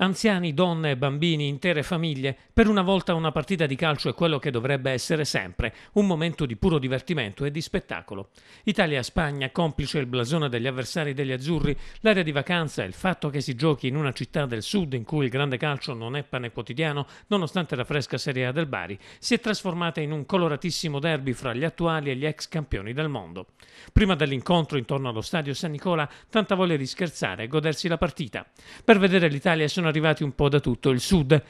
Anziani, donne, bambini, intere famiglie, per una volta una partita di calcio è quello che dovrebbe essere sempre, un momento di puro divertimento e di spettacolo. Italia-Spagna, complice il blasone degli avversari degli azzurri, l'area di vacanza e il fatto che si giochi in una città del sud in cui il grande calcio non è pane quotidiano, nonostante la fresca Serie A del Bari, si è trasformata in un coloratissimo derby fra gli attuali e gli ex campioni del mondo. Prima dell'incontro intorno allo stadio San Nicola, tanta voglia di scherzare e godersi la partita. Per vedere l'Italia sono arrivati un po' da tutto il sud,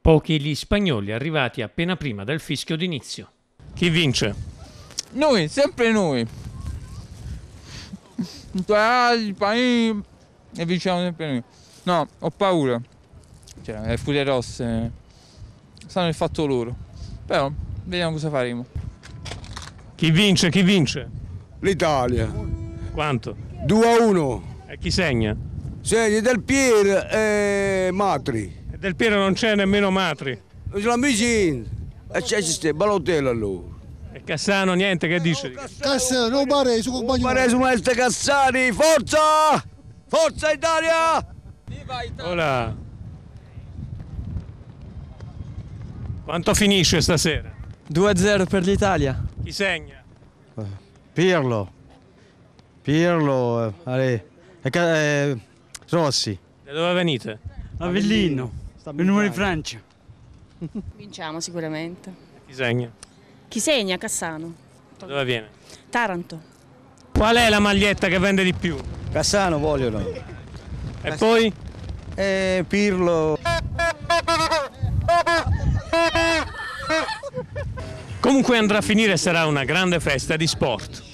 pochi gli spagnoli arrivati appena prima del fischio d'inizio. Chi vince? Noi, sempre noi. Il paese e vinciamo sempre noi. No, ho paura. Cioè, le furie rosse eh, sanno il fatto loro. Però vediamo cosa faremo. Chi vince? Chi vince? L'Italia. Quanto? 2 a 1. E chi segna? Senti, Del Piero e Matri. Del Piero non c'è nemmeno Matri. Sono vicini. E c'è questo balottello allora. E Cassano niente, che eh, dice? Cassano, non pare, su compagno. Pare su maestro Cassani, forza! Forza Italia! Viva Italia! Ora. Quanto finisce stasera? 2-0 per l'Italia. Chi segna? Pirlo. Pirlo, eh, eh, Rossi. Da dove venite? Avellino, venuto in Francia. Vinciamo sicuramente. Chi segna? Chi segna? Cassano. Da dove viene? Taranto. Qual è la maglietta che vende di più? Cassano vogliono. E poi? Eh, Pirlo. Comunque andrà a finire sarà una grande festa di sport.